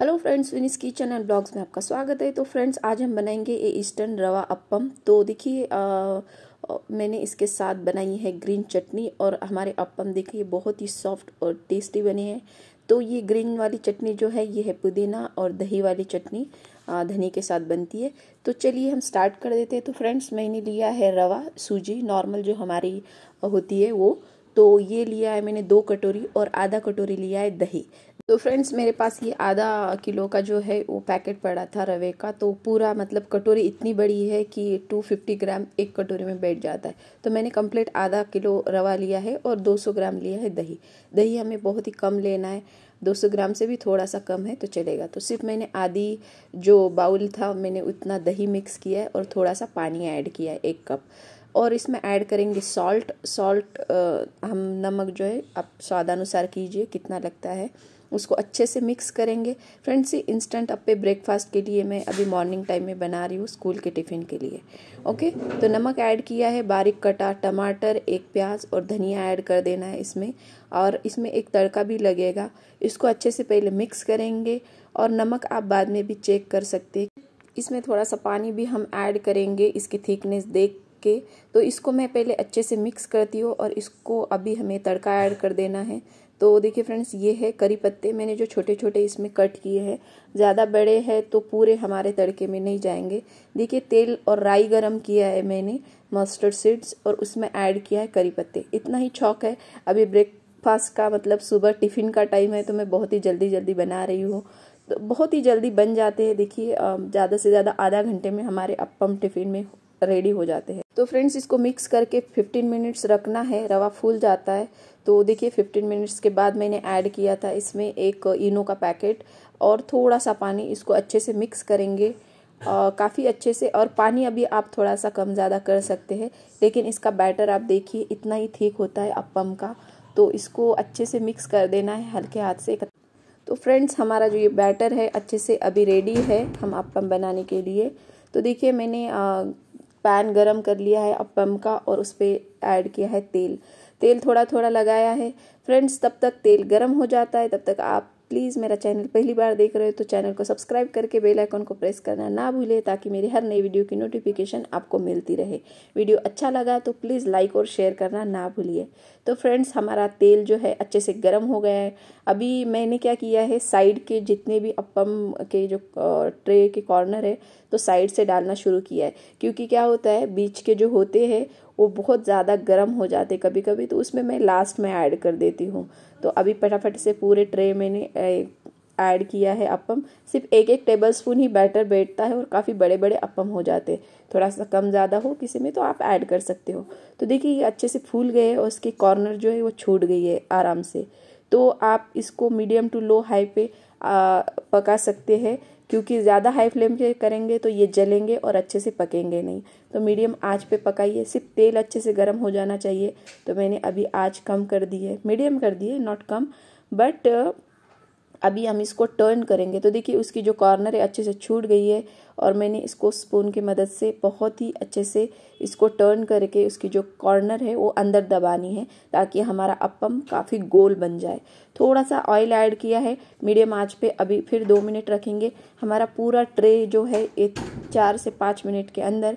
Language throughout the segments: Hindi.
hello friends Vini's kitchen and blogs में आपका स्वागत है तो फ्रेंड्स आज हम बनाएंगे ये ईस्टर्न रवा अप्पम तो देखिए मैंने इसके साथ बनाई है ग्रीन चटनी और हमारे अप्पम देखिए बहुत ही सॉफ्ट और टेस्टी बने हैं तो ये ग्रीन वाली चटनी जो है ये है पुदीना और दही वाली चटनी धनी के साथ बनती है तो चलिए हम स्टार्ट कर देते हैं तो फ्रेंड्स मैंने लिया है रवा सूजी नॉर्मल जो हमारी होती है वो तो ये लिया है मैंने दो कटोरी और आधा कटोरी लिया है दही तो फ्रेंड्स मेरे पास ये आधा किलो का जो है वो पैकेट पड़ा था रवे का तो पूरा मतलब कटोरी इतनी बड़ी है कि 250 ग्राम एक कटोरी में बैठ जाता है तो मैंने कंप्लीट आधा किलो रवा लिया है और 200 ग्राम लिया है दही दही हमें बहुत ही कम लेना है 200 ग्राम से भी थोड़ा सा कम है तो चलेगा तो सिर्फ मैंने आधी जो बाउल था मैंने उतना दही मिक्स किया है और थोड़ा सा पानी ऐड किया है एक कप और इसमें ऐड करेंगे सॉल्ट सॉल्ट हम नमक जो है आप स्वादानुसार कीजिए कितना लगता है उसको अच्छे से मिक्स करेंगे फ्रेंड्स ये इंस्टेंट अपे ब्रेकफास्ट के लिए मैं अभी मॉर्निंग टाइम में बना रही हूँ स्कूल के टिफ़िन के लिए ओके तो नमक ऐड किया है बारीक कटा टमाटर एक प्याज और धनिया ऐड कर देना है इसमें और इसमें एक तड़का भी लगेगा इसको अच्छे से पहले मिक्स करेंगे और नमक आप बाद में भी चेक कर सकते हैं इसमें थोड़ा सा पानी भी हम ऐड करेंगे इसकी थिकनेस देख के तो इसको मैं पहले अच्छे से मिक्स करती हूँ और इसको अभी हमें तड़का ऐड कर देना है तो देखिए फ्रेंड्स ये है करी पत्ते मैंने जो छोटे छोटे इसमें कट किए हैं ज़्यादा बड़े हैं तो पूरे हमारे तड़के में नहीं जाएंगे देखिए तेल और राई गरम किया है मैंने मस्टर्ड सीड्स और उसमें ऐड किया है करी पत्ते इतना ही शौक है अभी ब्रेकफास्ट का मतलब सुबह टिफ़िन का टाइम है तो मैं बहुत ही जल्दी जल्दी बना रही हूँ तो बहुत ही जल्दी बन जाते हैं देखिए ज़्यादा से ज़्यादा आधा घंटे में हमारे अपम टिफ़िन में रेडी हो जाते हैं तो फ्रेंड्स इसको मिक्स करके 15 मिनट्स रखना है रवा फूल जाता है तो देखिए 15 मिनट्स के बाद मैंने ऐड किया था इसमें एक इनो का पैकेट और थोड़ा सा पानी इसको अच्छे से मिक्स करेंगे काफ़ी अच्छे से और पानी अभी आप थोड़ा सा कम ज़्यादा कर सकते हैं लेकिन इसका बैटर आप देखिए इतना ही ठीक होता है अपम का तो इसको अच्छे से मिक्स कर देना है हल्के हाथ से तो फ्रेंड्स हमारा जो ये बैटर है अच्छे से अभी रेडी है हम अपम बनाने के लिए तो देखिए मैंने पैन गरम कर लिया है अब पम का और उस पर ऐड किया है तेल तेल थोड़ा थोड़ा लगाया है फ्रेंड्स तब तक तेल गरम हो जाता है तब तक आप प्लीज़ मेरा चैनल पहली बार देख रहे हो तो चैनल को सब्सक्राइब करके बेल आइकन को प्रेस करना ना भूलें ताकि मेरी हर नई वीडियो की नोटिफिकेशन आपको मिलती रहे वीडियो अच्छा लगा तो प्लीज़ लाइक और शेयर करना ना भूलिए तो फ्रेंड्स हमारा तेल जो है अच्छे से गर्म हो गया है अभी मैंने क्या किया है साइड के जितने भी अपम के जो ट्रे के कॉर्नर है तो साइड से डालना शुरू किया है क्योंकि क्या होता है बीच के जो होते हैं वो बहुत ज़्यादा गर्म हो जाते कभी कभी तो उसमें मैं लास्ट में ऐड कर देती हूँ तो अभी फटाफट से पूरे ट्रे मैंने ऐड किया है अपम सिर्फ एक एक टेबल स्पून ही बैटर बैठता है और काफ़ी बड़े बड़े अपम हो जाते हैं थोड़ा सा कम ज़्यादा हो किसी में तो आप ऐड कर सकते हो तो देखिए ये अच्छे से फूल गए और उसके कॉर्नर जो है वो छूट गई है आराम से तो आप इसको मीडियम टू लो हाई पे आ, पका सकते हैं क्योंकि ज़्यादा हाई फ्लेम पे करेंगे तो ये जलेंगे और अच्छे से पकेंगे नहीं तो मीडियम आँच पे पकाइए सिर्फ तेल अच्छे से गर्म हो जाना चाहिए तो मैंने अभी आँच कम कर दी है मीडियम कर दी है नॉट कम बट अभी हम इसको टर्न करेंगे तो देखिए उसकी जो कॉर्नर है अच्छे से छूट गई है और मैंने इसको स्पून की मदद से बहुत ही अच्छे से इसको टर्न करके उसकी जो कॉर्नर है वो अंदर दबानी है ताकि हमारा अपम काफ़ी गोल बन जाए थोड़ा सा ऑयल ऐड किया है मीडियम आंच पे अभी फिर दो मिनट रखेंगे हमारा पूरा ट्रे जो है ये चार से पाँच मिनट के अंदर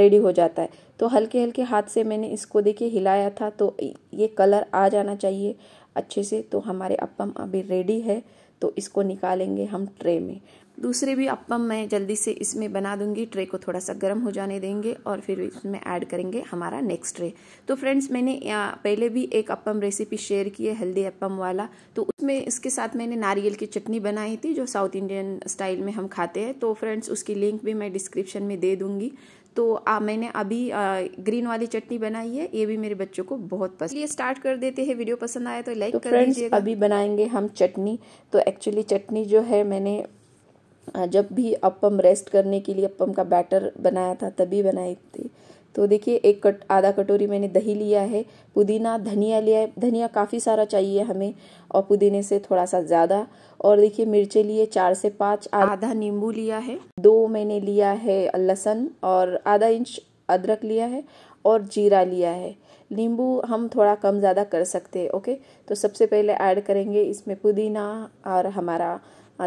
रेडी हो जाता है तो हल्के हल्के हाथ से मैंने इसको देखिए हिलाया था तो ये कलर आ जाना चाहिए अच्छे से तो हमारे अपम अभी रेडी है तो इसको निकालेंगे हम ट्रे में दूसरे भी अपम मैं जल्दी से इसमें बना दूंगी ट्रे को थोड़ा सा गर्म हो जाने देंगे और फिर इसमें ऐड करेंगे हमारा नेक्स्ट ट्रे तो फ्रेंड्स मैंने पहले भी एक अपम रेसिपी शेयर की है हेल्दी अपम वाला तो उसमें इसके साथ मैंने नारियल की चटनी बनाई थी जो साउथ इंडियन स्टाइल में हम खाते हैं तो फ्रेंड्स उसकी लिंक भी मैं डिस्क्रिप्शन में दे दूँगी तो आ, मैंने अभी आ, ग्रीन वाली चटनी बनाई है ये भी मेरे बच्चों को बहुत पसंद ये स्टार्ट कर देते हैं वीडियो पसंद आए तो लाइक तो कर दीजिएगा अभी बनाएंगे हम चटनी तो एक्चुअली चटनी जो है मैंने जब भी अपम रेस्ट करने के लिए अपम का बैटर बनाया था तभी बनाई थी तो देखिए एक कट आधा कटोरी मैंने दही लिया है पुदीना धनिया लिया है धनिया काफ़ी सारा चाहिए हमें और पुदीने से थोड़ा सा ज़्यादा और देखिए मिर्चे लिए चार से पाँच आधा नींबू लिया है दो मैंने लिया है लहसन और आधा इंच अदरक लिया है और जीरा लिया है नींबू हम थोड़ा कम ज़्यादा कर सकते हैं ओके तो सबसे पहले ऐड करेंगे इसमें पुदीना और हमारा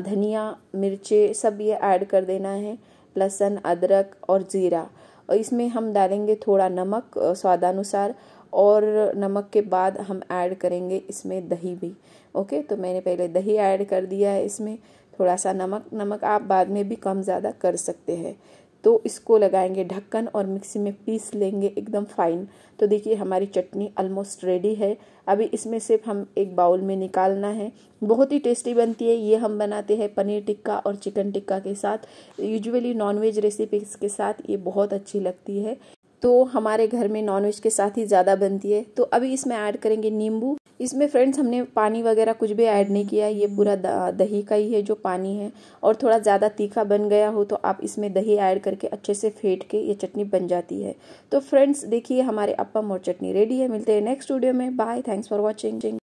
धनिया मिर्चे सब ये ऐड कर देना है लहसन अदरक और ज़ीरा और इसमें हम डालेंगे थोड़ा नमक स्वादानुसार और नमक के बाद हम ऐड करेंगे इसमें दही भी ओके तो मैंने पहले दही ऐड कर दिया है इसमें थोड़ा सा नमक नमक आप बाद में भी कम ज़्यादा कर सकते हैं तो इसको लगाएंगे ढक्कन और मिक्सी में पीस लेंगे एकदम फाइन तो देखिए हमारी चटनी ऑलमोस्ट रेडी है अभी इसमें सिर्फ हम एक बाउल में निकालना है बहुत ही टेस्टी बनती है ये हम बनाते हैं पनीर टिक्का और चिकन टिक्का के साथ यूजुअली नॉनवेज रेसिपीज के साथ ये बहुत अच्छी लगती है तो हमारे घर में नॉनवेज के साथ ही ज़्यादा बनती है तो अभी इसमें ऐड करेंगे नींबू इसमें फ्रेंड्स हमने पानी वगैरह कुछ भी ऐड नहीं किया ये पूरा दही का ही है जो पानी है और थोड़ा ज़्यादा तीखा बन गया हो तो आप इसमें दही ऐड करके अच्छे से फेंट के ये चटनी बन जाती है तो फ्रेंड्स देखिए हमारे अपम और चटनी रेडी है मिलते हैं नेक्स्ट वीडियो में बाय थैंक्स फॉर वॉचिंग